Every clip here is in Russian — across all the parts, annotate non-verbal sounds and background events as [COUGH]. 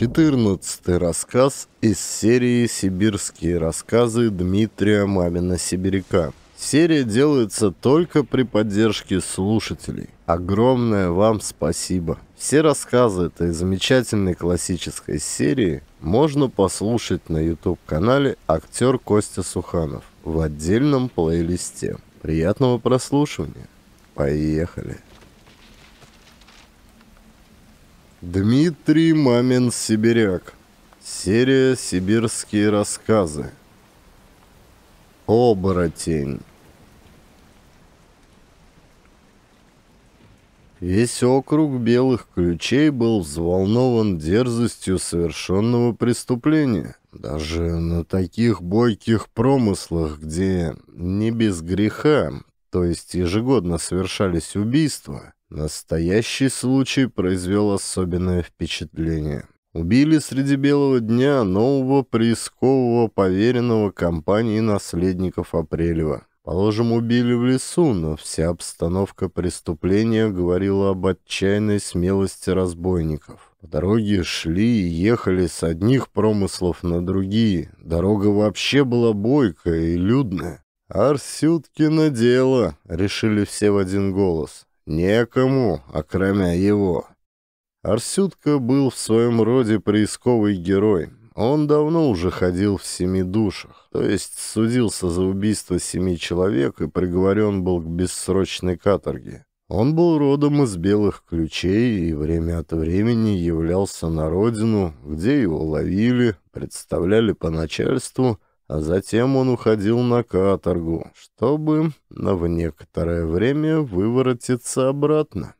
Четырнадцатый рассказ из серии «Сибирские рассказы» Дмитрия Мамина-Сибиряка. Серия делается только при поддержке слушателей. Огромное вам спасибо. Все рассказы этой замечательной классической серии можно послушать на YouTube-канале «Актер Костя Суханов» в отдельном плейлисте. Приятного прослушивания. Поехали. Дмитрий Мамин Сибиряк. Серия «Сибирские рассказы». Оборотень. Весь округ белых ключей был взволнован дерзостью совершенного преступления. Даже на таких бойких промыслах, где не без греха, то есть ежегодно совершались убийства – Настоящий случай произвел особенное впечатление. Убили среди белого дня нового приискового поверенного компании наследников Апрелева. Положим, убили в лесу, но вся обстановка преступления говорила об отчаянной смелости разбойников. По дороге шли и ехали с одних промыслов на другие. Дорога вообще была бойкая и людная. «Арсюткино дело», — решили все в один голос. Некому, окромя а его. Арсютка был в своем роде поисковый герой. Он давно уже ходил в семи душах, то есть судился за убийство семи человек и приговорен был к бессрочной каторге. Он был родом из белых ключей и время от времени являлся на родину, где его ловили, представляли по начальству – а затем он уходил на каторгу, чтобы на в некоторое время выворотиться обратно.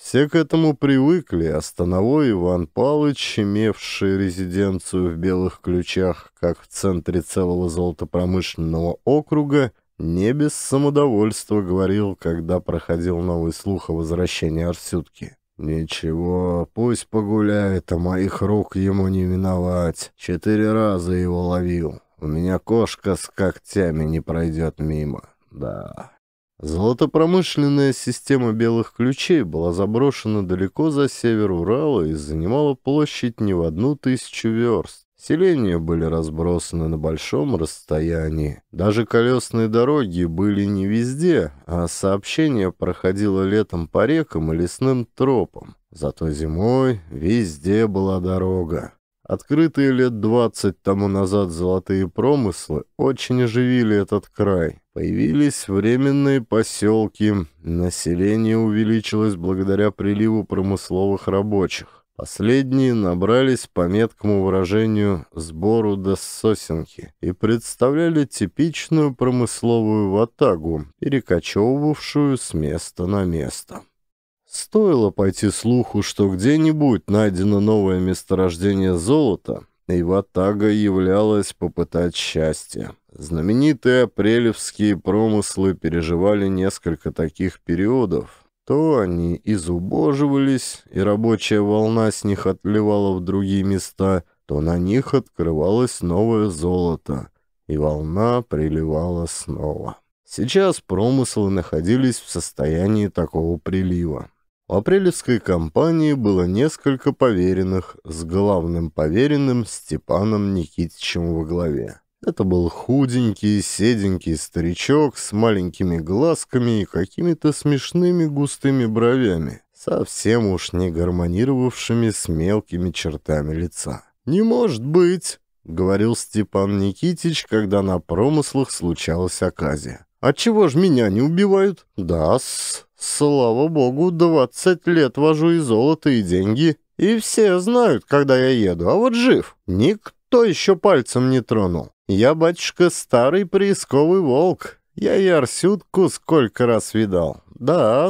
Все к этому привыкли, а Становой Иван Павлович, имевший резиденцию в Белых Ключах, как в центре целого золотопромышленного округа, не без самодовольства говорил, когда проходил новый слух о возвращении Арсютки. «Ничего, пусть погуляет, а моих рук ему не миновать. Четыре раза его ловил. У меня кошка с когтями не пройдет мимо. Да. Золотопромышленная система белых ключей была заброшена далеко за север Урала и занимала площадь не в одну тысячу верст. Селения были разбросаны на большом расстоянии. Даже колесные дороги были не везде, а сообщение проходило летом по рекам и лесным тропам. Зато зимой везде была дорога. Открытые лет двадцать тому назад золотые промыслы очень оживили этот край. Появились временные поселки, население увеличилось благодаря приливу промысловых рабочих. Последние набрались по меткому выражению «сбору до сосенки» и представляли типичную промысловую ватагу, перекочевывавшую с места на место. Стоило пойти слуху, что где-нибудь найдено новое месторождение золота, и Ватага являлась попытать счастье. Знаменитые апрелевские промыслы переживали несколько таких периодов. То они изубоживались, и рабочая волна с них отливала в другие места, то на них открывалось новое золото, и волна приливала снова. Сейчас промыслы находились в состоянии такого прилива. У апрельской компании было несколько поверенных с главным поверенным Степаном Никитичем во главе. Это был худенький, седенький старичок с маленькими глазками и какими-то смешными густыми бровями, совсем уж не гармонировавшими с мелкими чертами лица. «Не может быть!» — говорил Степан Никитич, когда на промыслах случалась оказия. «Отчего «А ж меня не убивают?» «Да-с», Слава богу, 20 лет вожу и золото, и деньги. И все знают, когда я еду, а вот жив. Никто еще пальцем не тронул. Я, батюшка, старый приисковый волк. Я и Арсютку сколько раз видал. да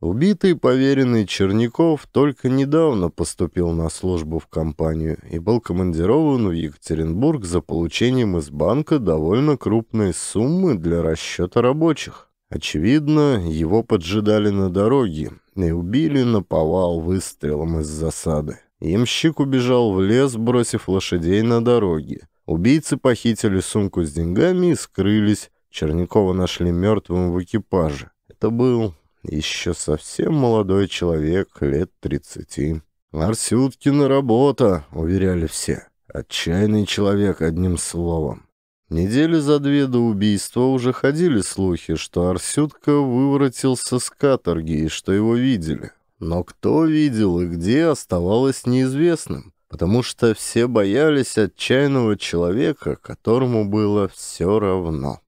Убитый поверенный Черняков только недавно поступил на службу в компанию и был командирован в Екатеринбург за получением из банка довольно крупной суммы для расчета рабочих. Очевидно, его поджидали на дороге и убили наповал выстрелом из засады. Ямщик убежал в лес, бросив лошадей на дороге. Убийцы похитили сумку с деньгами и скрылись. Чернякова нашли мертвым в экипаже. Это был еще совсем молодой человек, лет 30. «Арсюткина работа», — уверяли все. «Отчаянный человек, одним словом». Недели за две до убийства уже ходили слухи, что Арсютка выворотился с каторги и что его видели. Но кто видел и где, оставалось неизвестным, потому что все боялись отчаянного человека, которому было все равно.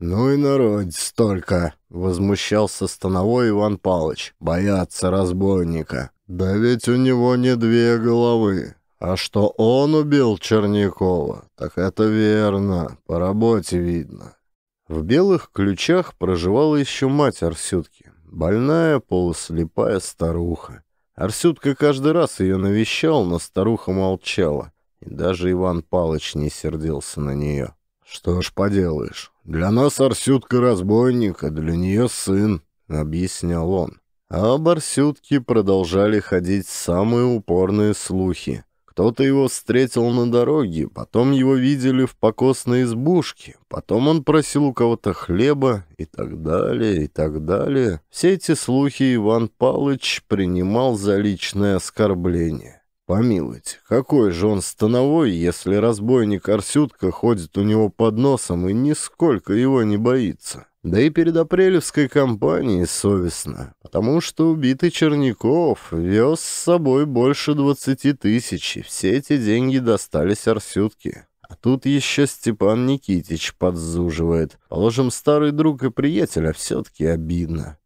«Ну и народ столько!» — возмущался Становой Иван Палыч. «Боятся разбойника. Да ведь у него не две головы. А что он убил Чернякова? так это верно, по работе видно. В белых ключах проживала еще мать Арсютки, больная, полуслепая старуха. Арсютка каждый раз ее навещал, но старуха молчала, и даже Иван Палыч не сердился на нее. «Что ж поделаешь, для нас Арсютка разбойник, а для нее сын», — объяснял он. А об Арсютке продолжали ходить самые упорные слухи — кто-то его встретил на дороге, потом его видели в покосной избушке, потом он просил у кого-то хлеба и так далее, и так далее. Все эти слухи Иван Палыч принимал за личное оскорбление. Помилуйте, какой же он становой, если разбойник Арсютка ходит у него под носом и нисколько его не боится? Да и перед апрелевской кампанией совестно, потому что убитый Черняков вез с собой больше двадцати тысяч, и все эти деньги достались Арсютке. А тут еще Степан Никитич подзуживает. Положим, старый друг и приятель, а все-таки обидно.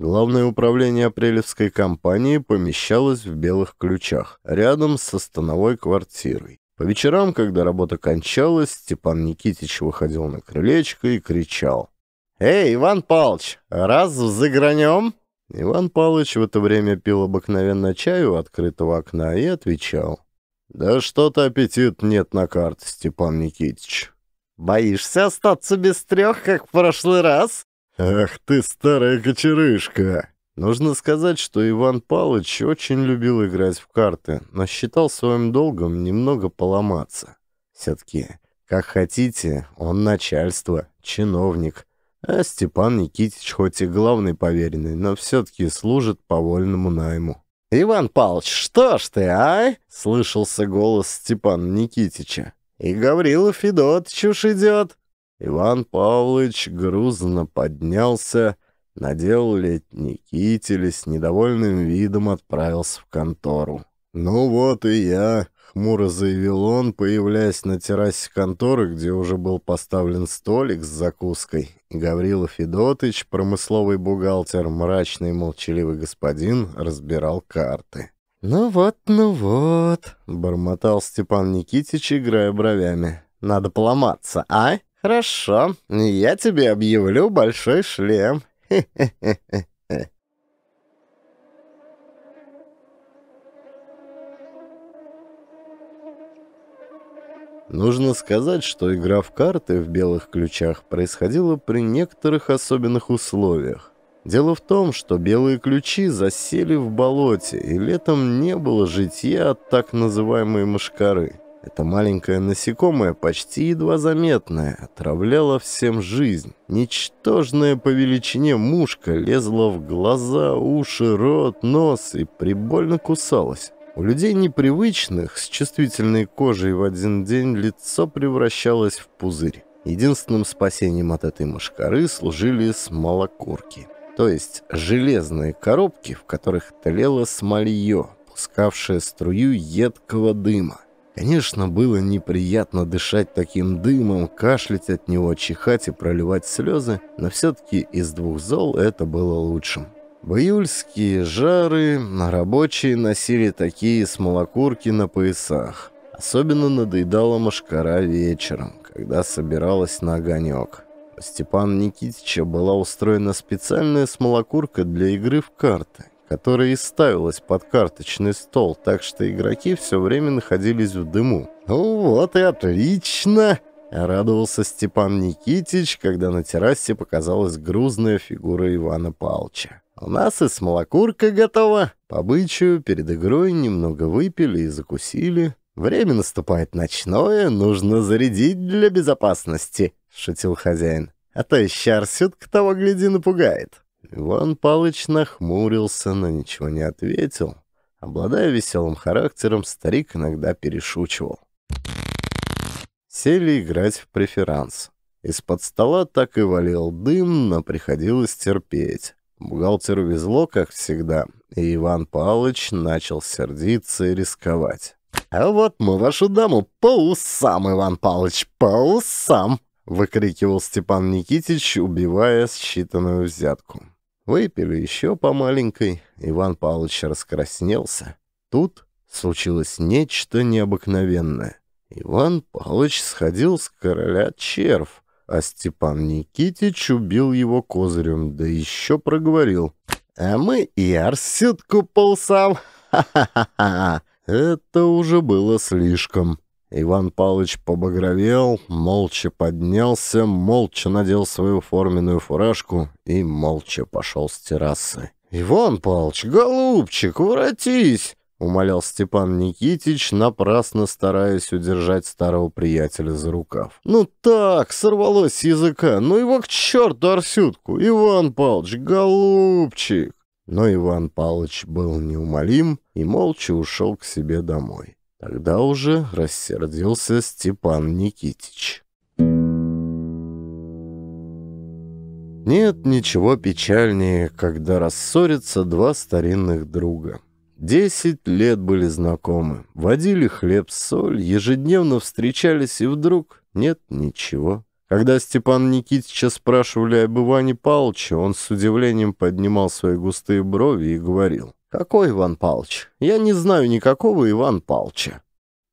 Главное управление апрелевской компании помещалось в Белых Ключах, рядом со становой квартирой. По вечерам, когда работа кончалась, Степан Никитич выходил на крылечко и кричал. «Эй, Иван Палыч, раз взыгранем?» Иван Палыч в это время пил обыкновенно чай у открытого окна и отвечал. «Да что-то аппетит нет на карте, Степан Никитич». «Боишься остаться без трех, как в прошлый раз?» «Ах ты, старая кочерышка!» Нужно сказать, что Иван Павлович очень любил играть в карты, но считал своим долгом немного поломаться. Все-таки, как хотите, он начальство, чиновник. А Степан Никитич хоть и главный поверенный, но все-таки служит по вольному найму. «Иван Павлович, что ж ты, а?» — слышался голос Степана Никитича. «И Гаврилов Федотович уж идет». Иван Павлович грузно поднялся, надел летний китель и с недовольным видом отправился в контору. «Ну вот и я», — хмуро заявил он, появляясь на террасе конторы, где уже был поставлен столик с закуской. Гаврила Федотыч, промысловый бухгалтер, мрачный и молчаливый господин, разбирал карты. «Ну вот, ну вот», — бормотал Степан Никитич, играя бровями. «Надо поломаться, а?» «Хорошо, я тебе объявлю большой шлем». Нужно сказать, что игра в карты в белых ключах происходила при некоторых особенных условиях. Дело в том, что белые ключи засели в болоте, и летом не было житья от так называемой мышкары. Это маленькое насекомое, почти едва заметное, отравляло всем жизнь. Ничтожная по величине мушка лезла в глаза, уши, рот, нос и прибольно кусалась. У людей непривычных, с чувствительной кожей в один день лицо превращалось в пузырь. Единственным спасением от этой мышкары служили смолокурки, то есть железные коробки, в которых тлело смолье, пускавшее струю едкого дыма. Конечно, было неприятно дышать таким дымом, кашлять от него, чихать и проливать слезы, но все-таки из двух зол это было лучшим. В июльские жары рабочие носили такие смолокурки на поясах. Особенно надоедала машкара вечером, когда собиралась на огонек. У Степана Никитича была устроена специальная смолокурка для игры в карты – которая и ставилась под карточный стол, так что игроки все время находились в дыму. «Ну вот и отлично!» Радовался Степан Никитич, когда на террасе показалась грузная фигура Ивана Палча. «У нас и смолокурка готова!» По бычью перед игрой немного выпили и закусили. «Время наступает ночное, нужно зарядить для безопасности», — шутил хозяин. «А то еще Арсютка того гляди напугает». Иван Павлович нахмурился, но ничего не ответил. Обладая веселым характером, старик иногда перешучивал. Сели играть в преферанс. Из-под стола так и валил дым, но приходилось терпеть. Бухгалтеру везло, как всегда, и Иван Павлович начал сердиться и рисковать. «А вот мы вашу даму по усам, Иван Павлович, по усам!» — выкрикивал Степан Никитич, убивая считанную взятку. Выпили еще по маленькой. Иван Павлович раскраснелся. Тут случилось нечто необыкновенное. Иван Павлович сходил с короля черв, а Степан Никитич убил его козырем, да еще проговорил. «А мы и Арсютку полсам! Ха-ха-ха-ха!» Это уже было слишком. Иван Павлович побагровел, молча поднялся, молча надел свою форменную фуражку и молча пошел с террасы. «Иван Павлович, голубчик, воротись!» — умолял Степан Никитич, напрасно стараясь удержать старого приятеля за рукав. «Ну так, сорвалось с языка, ну его к черту Арсютку! Иван Павлович, голубчик!» Но Иван Павлович был неумолим и молча ушел к себе домой. Тогда уже рассердился Степан Никитич. Нет ничего печальнее, когда рассорятся два старинных друга. Десять лет были знакомы, водили хлеб, соль, ежедневно встречались, и вдруг нет ничего. Когда Степан Никитича спрашивали об Иване Павловиче, он с удивлением поднимал свои густые брови и говорил. «Какой Иван Палч? Я не знаю никакого Иван Палча».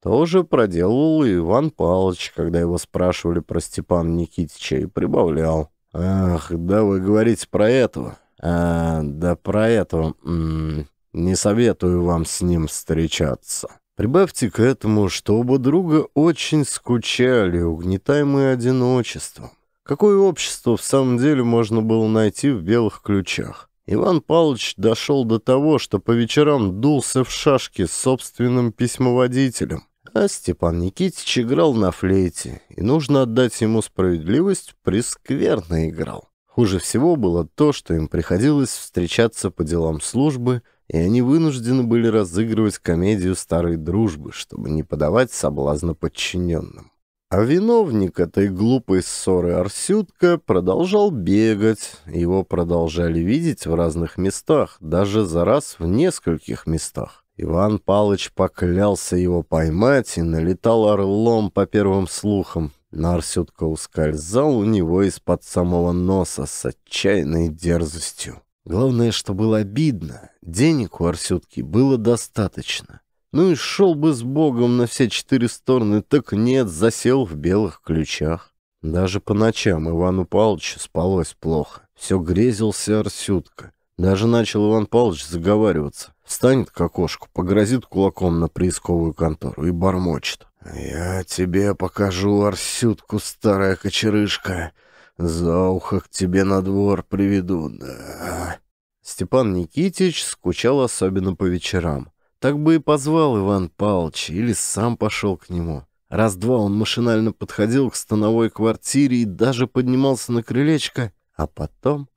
Тоже проделывал Иван Палыч, когда его спрашивали про Степана Никитича, и прибавлял. «Ах, да вы говорите про этого. А, да про этого. М -м, не советую вам с ним встречаться». Прибавьте к этому, что оба друга очень скучали, угнетаемые одиночеством. Какое общество в самом деле можно было найти в белых ключах? Иван Павлович дошел до того, что по вечерам дулся в шашки с собственным письмоводителем, а Степан Никитич играл на флейте, и нужно отдать ему справедливость, прескверно играл. Хуже всего было то, что им приходилось встречаться по делам службы, и они вынуждены были разыгрывать комедию старой дружбы, чтобы не подавать соблазна подчиненным. А виновник этой глупой ссоры Арсютка продолжал бегать, его продолжали видеть в разных местах, даже за раз в нескольких местах. Иван Палыч поклялся его поймать и налетал орлом по первым слухам. Но Арсютка ускользал у него из-под самого носа с отчаянной дерзостью. Главное, что было обидно, денег у Арсютки было достаточно. Ну и шел бы с Богом на все четыре стороны, так нет, засел в белых ключах. Даже по ночам Ивану Павловичу спалось плохо. Все грезился Арсютка. Даже начал Иван Павлович заговариваться. Встанет к окошку, погрозит кулаком на приисковую контору и бормочет. «Я тебе покажу Арсютку, старая кочерышка. За ухо к тебе на двор приведу, да...» Степан Никитич скучал особенно по вечерам так бы и позвал Иван Павлович, или сам пошел к нему. Раз-два он машинально подходил к становой квартире и даже поднимался на крылечко, а потом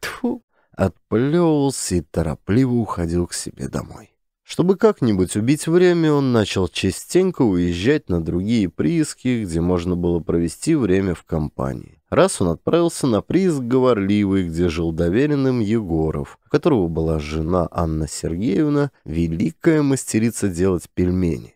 тьфу, отплевывался и торопливо уходил к себе домой. Чтобы как-нибудь убить время, он начал частенько уезжать на другие прииски, где можно было провести время в компании раз он отправился на прииск Говорливый, где жил доверенным Егоров, у которого была жена Анна Сергеевна, великая мастерица делать пельмени.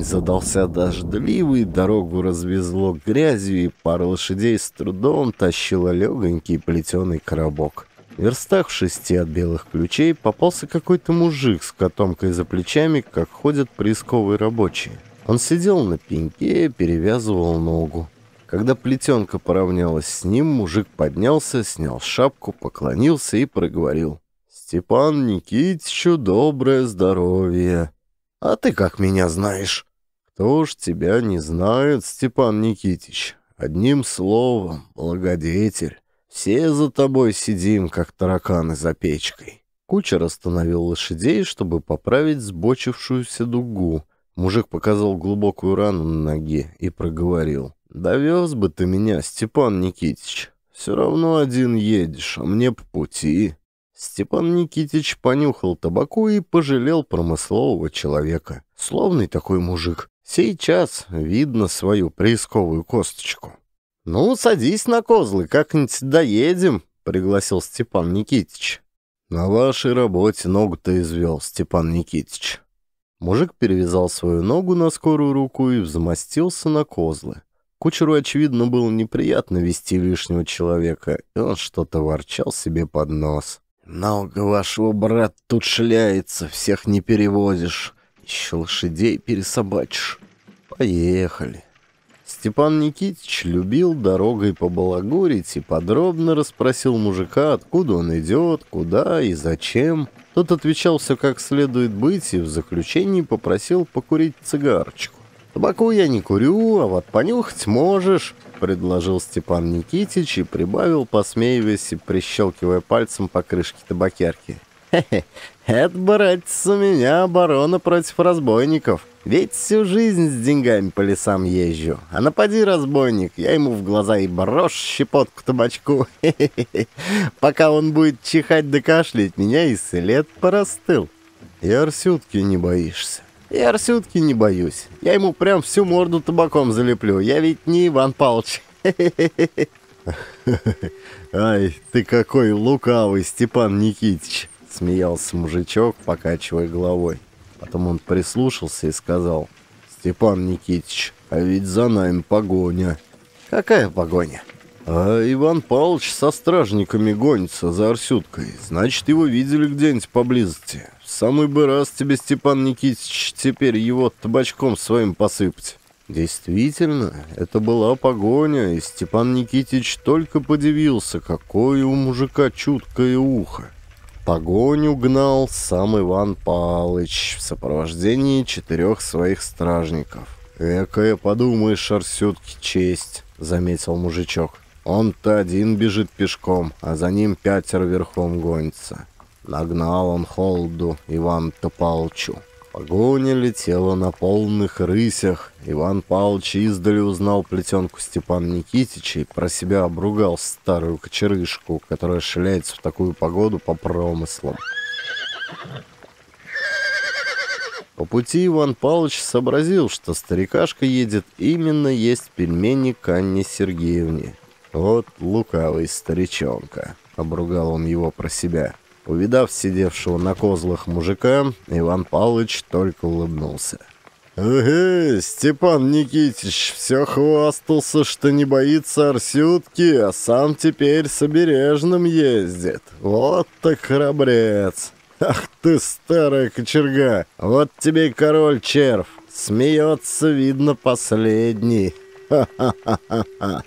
День задался дождливый, дорогу развезло грязью, и пара лошадей с трудом тащила легонький плетеный коробок. В верстах в шести от белых ключей попался какой-то мужик с котомкой за плечами, как ходят поисковые рабочие. Он сидел на пеньке, перевязывал ногу. Когда плетенка поравнялась с ним, мужик поднялся, снял шапку, поклонился и проговорил. «Степан Никитичу доброе здоровье!» «А ты как меня знаешь?» Кто ж тебя не знает, Степан Никитич? Одним словом, благодетель. Все за тобой сидим, как тараканы за печкой». Кучер остановил лошадей, чтобы поправить сбочившуюся дугу. Мужик показал глубокую рану на ноге и проговорил. «Довез бы ты меня, Степан Никитич. Все равно один едешь, а мне по пути». Степан Никитич понюхал табаку и пожалел промыслового человека. Словный такой мужик. Сейчас видно свою поисковую косточку. «Ну, садись на козлы, как-нибудь доедем», — пригласил Степан Никитич. «На вашей работе ногу-то извел, Степан Никитич». Мужик перевязал свою ногу на скорую руку и взмастился на козлы. Кучеру, очевидно, было неприятно вести лишнего человека, и он что-то ворчал себе под нос. «Наука вашего брата тут шляется, всех не перевозишь. Никитич лошадей пересобачишь. Поехали. Степан Никитич любил дорогой побалагурить и подробно расспросил мужика, откуда он идет, куда и зачем. Тот отвечал все как следует быть и в заключении попросил покурить цигарочку. «Табаку я не курю, а вот понюхать можешь», — предложил Степан Никитич и прибавил, посмеиваясь и прищелкивая пальцем по крышке табакерки. [LAUGHS] Это, братец, у меня оборона против разбойников. Ведь всю жизнь с деньгами по лесам езжу. А напади, разбойник, я ему в глаза и брошь щепотку табачку. [LAUGHS] Пока он будет чихать да кашлять, меня и след порастыл. И Арсютки не боишься. Я Арсютки не боюсь. Я ему прям всю морду табаком залеплю. Я ведь не Иван Павлович. [LAUGHS] Ай, ты какой лукавый, Степан Никитич смеялся мужичок, покачивая головой. Потом он прислушался и сказал, «Степан Никитич, а ведь за нами погоня». «Какая погоня?» «А Иван Павлович со стражниками гонится за Арсюткой. Значит, его видели где-нибудь поблизости. В самый бы раз тебе, Степан Никитич, теперь его табачком своим посыпать». Действительно, это была погоня, и Степан Никитич только подивился, какое у мужика чуткое ухо погоню гнал сам Иван Палыч в сопровождении четырех своих стражников. «Экая, подумаешь, Арсютки честь», — заметил мужичок. «Он-то один бежит пешком, а за ним пятеро верхом гонится». Нагнал он Холду иван Топалчу. Погоня летела на полных рысях. Иван Павлович издали узнал плетенку Степана Никитича и про себя обругал старую кочерышку, которая шляется в такую погоду по промыслам. По пути Иван Павлович сообразил, что старикашка едет именно есть пельмени к Анне Сергеевне. «Вот лукавый старичонка», — обругал он его про себя. — Увидав сидевшего на козлах мужика, Иван Павлович только улыбнулся. «Ага, Степан Никитич все хвастался, что не боится Арсютки, а сам теперь с обережным ездит. Вот так храбрец! Ах ты, старая кочерга! Вот тебе и король червь! Смеется, видно, последний! Ха-ха-ха-ха!»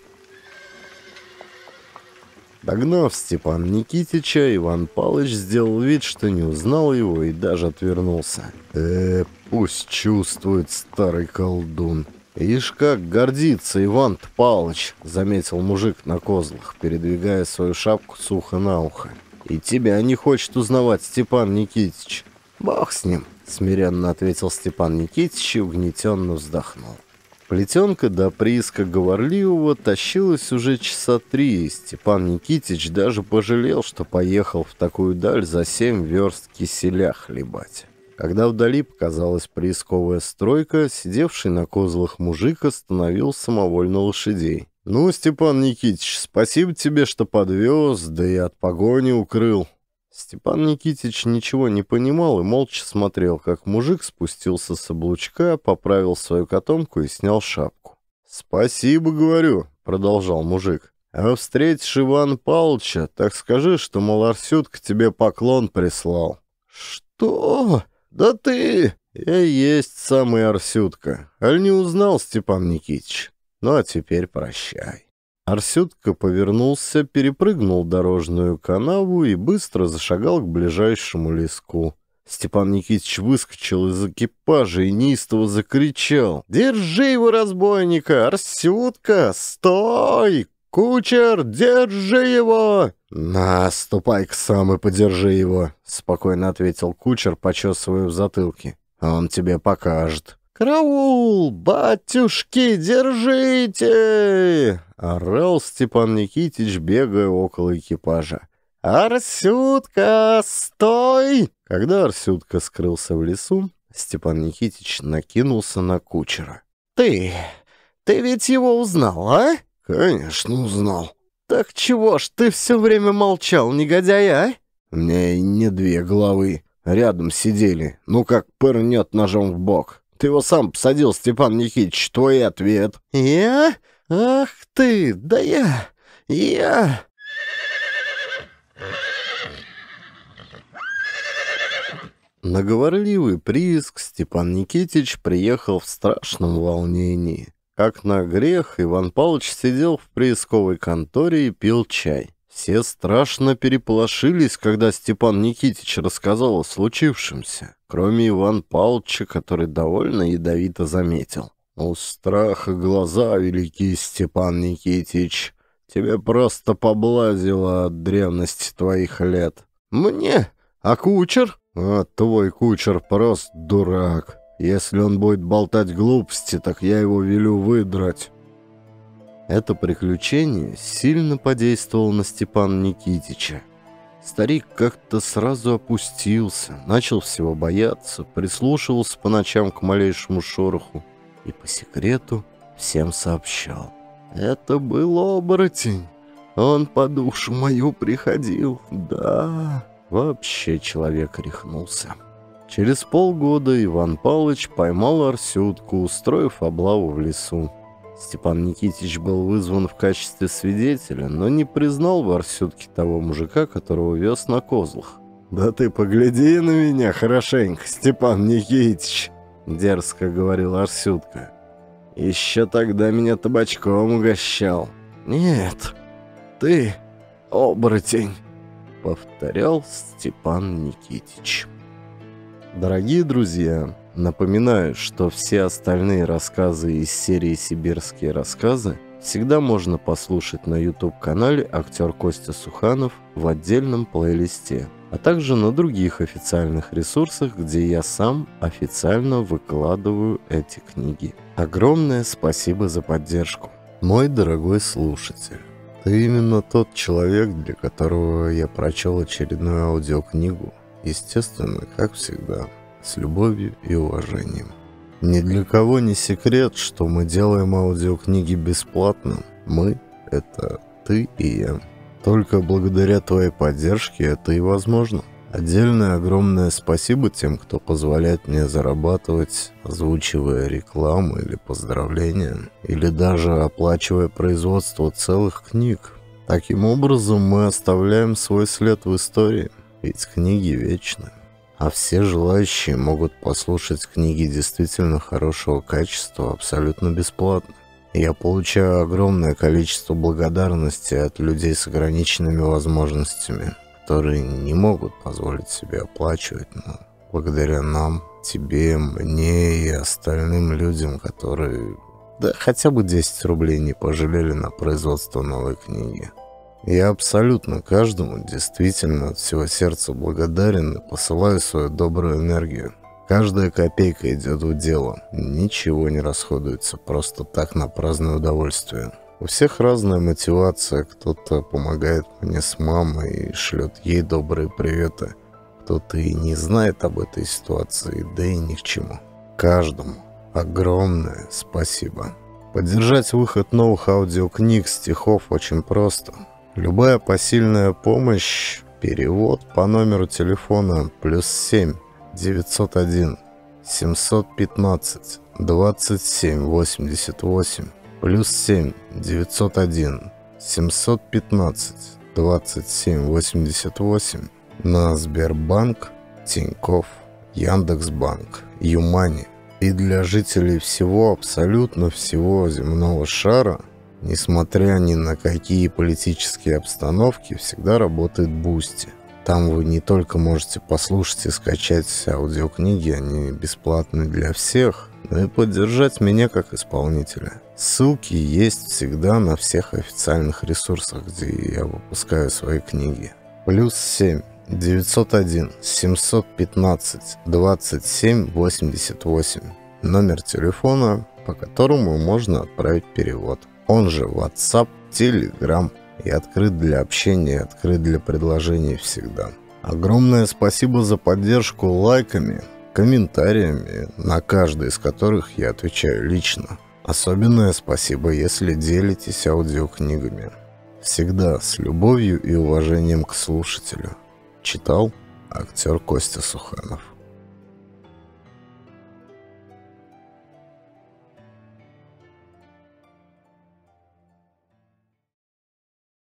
Догнав Степана Никитича, Иван Палыч сделал вид, что не узнал его и даже отвернулся. «Э, пусть чувствует старый колдун», «Ишь как гордится Иван Палыч!» — заметил мужик на козлах, передвигая свою шапку сухо на ухо. «И тебя не хочет узнавать, Степан Никитич!» «Бог с ним!» — смиренно ответил Степан Никитич и угнетенно вздохнул. Плетенка до прииска говорливого тащилась уже часа три, и Степан Никитич даже пожалел, что поехал в такую даль за семь верст киселя хлебать. Когда вдали показалась приисковая стройка, сидевший на козлах мужик остановил самовольно лошадей. «Ну, Степан Никитич, спасибо тебе, что подвез, да и от погони укрыл. Степан Никитич ничего не понимал и молча смотрел, как мужик спустился с облучка, поправил свою котомку и снял шапку. «Спасибо, говорю», — продолжал мужик. «А встретишь Иван Павловича, так скажи, что Маларсютка тебе поклон прислал». «Что? Да ты...» «Я есть самый Арсютка. Аль не узнал, Степан Никитич. Ну а теперь прощай». Арсютка повернулся, перепрыгнул дорожную канаву и быстро зашагал к ближайшему леску. Степан Никитич выскочил из экипажа и неистово закричал. «Держи его, разбойника! Арсютка, стой! «Кучер, держи его!» «На, ступай-ка сам и подержи его», — спокойно ответил кучер, почесывая в затылке. «Он тебе покажет». «Караул! Батюшки, держите!» — орал Степан Никитич, бегая около экипажа. «Арсютка, стой!» Когда Арсютка скрылся в лесу, Степан Никитич накинулся на кучера. «Ты... ты ведь его узнал, а?» «Конечно, узнал». «Так чего ж ты все время молчал, негодяй, а?» «У меня не две головы. Рядом сидели. Ну как пырнет ножом в бок» ты его сам посадил, Степан Никитич, твой ответ». «Я? Ах ты, да я... я...» На говорливый прииск Степан Никитич приехал в страшном волнении. Как на грех, Иван Павлович сидел в приисковой конторе и пил чай. Все страшно переполошились, когда Степан Никитич рассказал о случившемся, кроме Иван Павловича, который довольно ядовито заметил. «У страха глаза великий Степан Никитич. Тебе просто поблазило от древности твоих лет». «Мне? А кучер?» «А твой кучер просто дурак. Если он будет болтать глупости, так я его велю выдрать». Это приключение сильно подействовало на Степана Никитича. Старик как-то сразу опустился, начал всего бояться, прислушивался по ночам к малейшему шороху и по секрету всем сообщал. «Это был оборотень. Он по душу мою приходил. Да, вообще человек рехнулся». Через полгода Иван Палыч поймал Арсютку, устроив облаву в лесу. Степан Никитич был вызван в качестве свидетеля, но не признал Барсютки того мужика, которого вез на козлах. «Да ты погляди на меня хорошенько, Степан Никитич!» — дерзко говорил Арсютка. «Еще тогда меня табачком угощал». «Нет, ты оборотень!» — повторял Степан Никитич. Дорогие друзья, Напоминаю, что все остальные рассказы из серии «Сибирские рассказы» всегда можно послушать на YouTube-канале актер Костя Суханов в отдельном плейлисте, а также на других официальных ресурсах, где я сам официально выкладываю эти книги. Огромное спасибо за поддержку. Мой дорогой слушатель, ты именно тот человек, для которого я прочел очередную аудиокнигу. Естественно, как всегда с любовью и уважением. Ни для кого не секрет, что мы делаем аудиокниги бесплатно. Мы — это ты и я. Только благодаря твоей поддержке это и возможно. Отдельное огромное спасибо тем, кто позволяет мне зарабатывать, озвучивая рекламу или поздравления, или даже оплачивая производство целых книг. Таким образом мы оставляем свой след в истории, ведь книги вечны а все желающие могут послушать книги действительно хорошего качества абсолютно бесплатно. Я получаю огромное количество благодарности от людей с ограниченными возможностями, которые не могут позволить себе оплачивать, но благодаря нам, тебе, мне и остальным людям, которые да хотя бы 10 рублей не пожалели на производство новой книги. Я абсолютно каждому действительно от всего сердца благодарен и посылаю свою добрую энергию. Каждая копейка идет в дело, ничего не расходуется просто так на праздное удовольствие. У всех разная мотивация, кто-то помогает мне с мамой и шлет ей добрые приветы, кто-то и не знает об этой ситуации, да и ни к чему. Каждому огромное спасибо. Поддержать выход новых аудиокниг, стихов очень просто – Любая посильная помощь, перевод по номеру телефона плюс 7 901 715 27 88 плюс 7 901 715 27 88 на Сбербанк, Тиньков, Яндекс.Банк, Юмани. И для жителей всего, абсолютно всего земного шара – Несмотря ни на какие политические обстановки, всегда работает Бусти. Там вы не только можете послушать и скачать аудиокниги, они бесплатны для всех, но и поддержать меня как исполнителя. Ссылки есть всегда на всех официальных ресурсах, где я выпускаю свои книги. Плюс 7. 901 715 27 88 номер телефона, по которому можно отправить перевод. Он же WhatsApp, Telegram и открыт для общения, открыт для предложений всегда. Огромное спасибо за поддержку лайками, комментариями, на каждый из которых я отвечаю лично. Особенное спасибо, если делитесь аудиокнигами. Всегда с любовью и уважением к слушателю. Читал актер Костя Суханов.